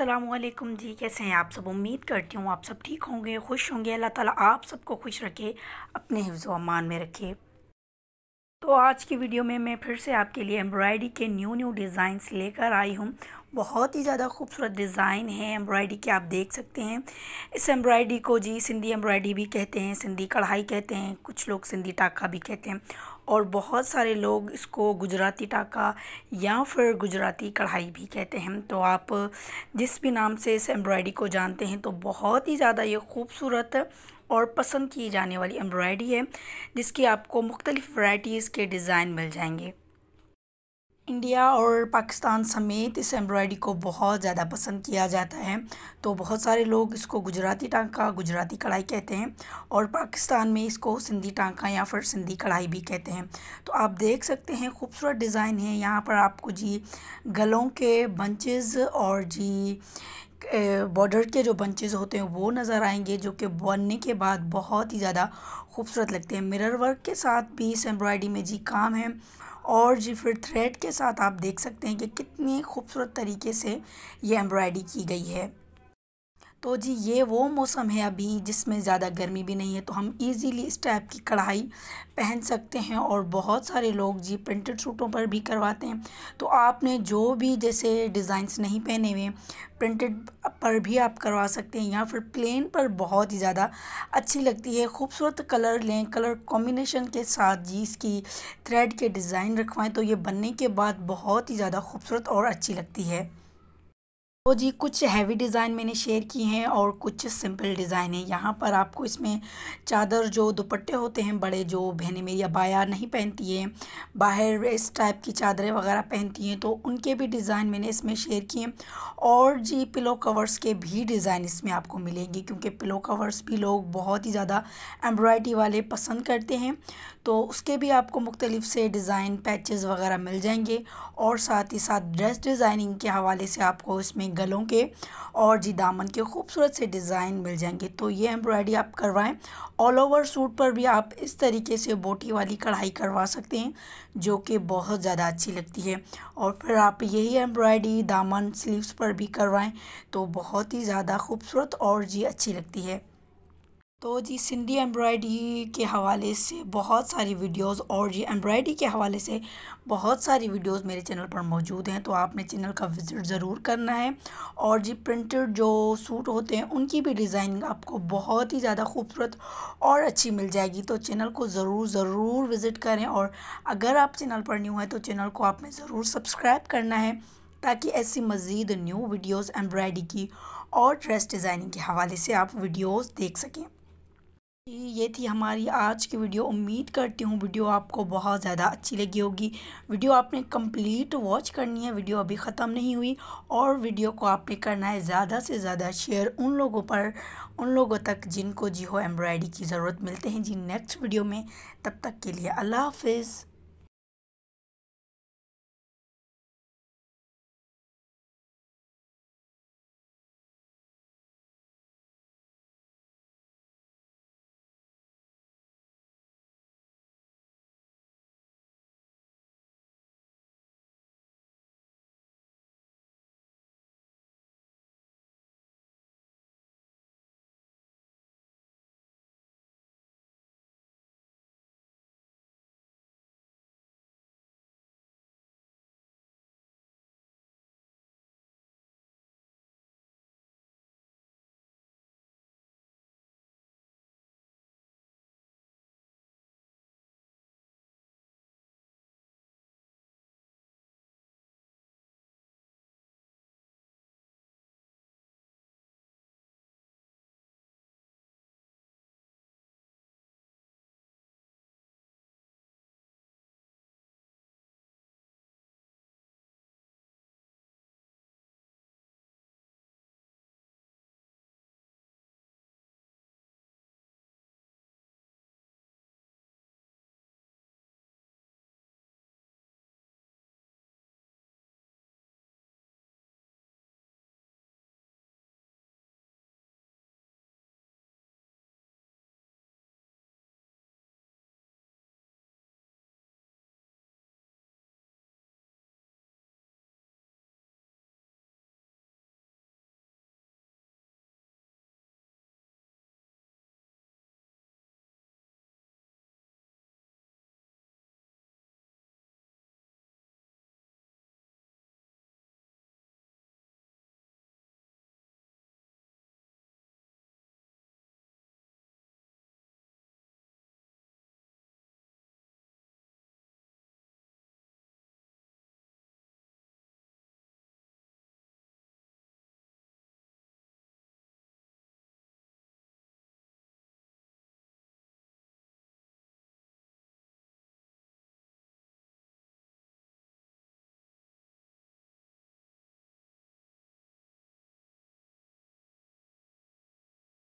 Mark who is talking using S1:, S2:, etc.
S1: असलम जी कैसे हैं आप सब उम्मीद करती हूँ आप सब ठीक होंगे खुश होंगे अल्लाह ताला आप सबको खुश रखे अपने हिफ्ज़ अमान में रखे तो आज की वीडियो में मैं फिर से आपके लिए एम्ब्रॉयडरी के न्यू न्यू डिज़ाइंस लेकर आई हूँ बहुत ही ज़्यादा खूबसूरत डिज़ाइन है एम्ब्रॉयडरी के आप देख सकते हैं इस एम्ब्रॉयडरी को जी सिंधी एम्ब्रॉयडरी भी कहते हैं सिंधी कढ़ाई कहते हैं कुछ लोग सिंधी टाका भी कहते हैं और बहुत सारे लोग इसको गुजराती टाका या फिर गुजराती कढ़ाई भी कहते हैं तो आप जिस भी नाम से इस एम्ब्रॉयडरी को जानते हैं तो बहुत ही ज़्यादा ये खूबसूरत और पसंद की जाने वाली एम्ब्रॉयडरी है जिसकी आपको मुख्तलिफ़ वैराइटीज़ के डिज़ाइन मिल जाएंगे इंडिया और पाकिस्तान समेत इस एम्ब्रॉयडरी को बहुत ज़्यादा पसंद किया जाता है तो बहुत सारे लोग इसको गुजराती टांका गुजराती कढ़ाई कहते हैं और पाकिस्तान में इसको सिंधी टांका या फिर सिंधी कढ़ाई भी कहते हैं तो आप देख सकते हैं खूबसूरत डिज़ाइन है यहाँ पर आपको जी गलों के बंचेज़ और जी बॉर्डर के जो बंचेज़ होते हैं वो नज़र आएंगे जो कि बनने के बाद बहुत ही ज़्यादा खूबसूरत लगते हैं मिरर वर्क के साथ भी इस एम्ब्रॉयडरी में जी काम है और जी फिर थ्रेड के साथ आप देख सकते हैं कि कितनी खूबसूरत तरीके से ये एम्ब्रॉयडरी की गई है तो जी ये वो मौसम है अभी जिसमें ज़्यादा गर्मी भी नहीं है तो हम इजीली इस टाइप की कढ़ाई पहन सकते हैं और बहुत सारे लोग जी प्रिंटेड सूटों पर भी करवाते हैं तो आपने जो भी जैसे डिज़ाइंस नहीं पहने हुए प्रिंटेड पर भी आप करवा सकते हैं या फिर प्लेन पर बहुत ही ज़्यादा अच्छी लगती है खूबसूरत कलर लें कलर कॉम्बिनेशन के साथ जी इसकी थ्रेड के डिज़ाइन रखवाएँ तो ये बनने के बाद बहुत ही ज़्यादा खूबसूरत और अच्छी लगती है तो जी कुछ हैवी डिज़ाइन मैंने शेयर की हैं और कुछ सिंपल डिज़ाइन है यहाँ पर आपको इसमें चादर जो दुपट्टे होते हैं बड़े जो में मेरी अबाया नहीं पहनती हैं बाहर इस टाइप की चादरें वगैरह पहनती हैं तो उनके भी डिज़ाइन मैंने इसमें शेयर किए और जी पिलो कवर्स के भी डिज़ाइन इसमें आपको मिलेंगे क्योंकि पिलो कवर्स भी लोग बहुत ही ज़्यादा एम्ब्रॉयडरी वाले पसंद करते हैं तो उसके भी आपको मुख्तलिफ से डिज़ाइन पैचेज़ वगैरह मिल जाएंगे और साथ ही साथ ड्रेस डिज़ाइनिंग के हवाले से आपको इसमें गलों के और जी दामन के खूबसूरत से डिज़ाइन मिल जाएंगे तो ये एम्ब्रॉयडरी आप करवाएं ऑल ओवर सूट पर भी आप इस तरीके से बोटी वाली कढ़ाई करवा सकते हैं जो कि बहुत ज़्यादा अच्छी लगती है और फिर आप यही एम्ब्रॉयडरी दामन स्लीव्स पर भी करवाएं तो बहुत ही ज़्यादा खूबसूरत और जी अच्छी लगती है तो जी सिंधी एम्ब्रॉयडरी के हवाले से बहुत सारी वीडियोस और जी एम्ब्रॉयडरी के हवाले से बहुत सारी वीडियोस मेरे चैनल पर मौजूद हैं तो आपने चैनल का विज़िट ज़रूर करना है और जी प्रिंटेड जो सूट होते हैं उनकी भी डिज़ाइनिंग आपको बहुत ही ज़्यादा खूबसूरत और अच्छी मिल जाएगी तो चैनल को ज़रूर ज़रूर विज़िट करें और अगर आप चैनल पर न्यू हैं तो चैनल को आपने ज़रूर सब्सक्राइब करना है ताकि ऐसी मज़ीद न्यू वीडियोज़ एम्ब्रॉयडरी की और ड्रेस डिज़ाइनिंग के हवाले से आप वीडियोज़ देख सकें ये थी हमारी आज की वीडियो उम्मीद करती हूँ वीडियो आपको बहुत ज़्यादा अच्छी लगी होगी वीडियो आपने कंप्लीट वॉच करनी है वीडियो अभी ख़त्म नहीं हुई और वीडियो को आपने करना है ज़्यादा से ज़्यादा शेयर उन लोगों पर उन लोगों तक जिनको जी हो एम्ब्रॉयडरी की ज़रूरत मिलते हैं जी नेक्स्ट वीडियो में तब तक के लिए अल्लाह हाफिज़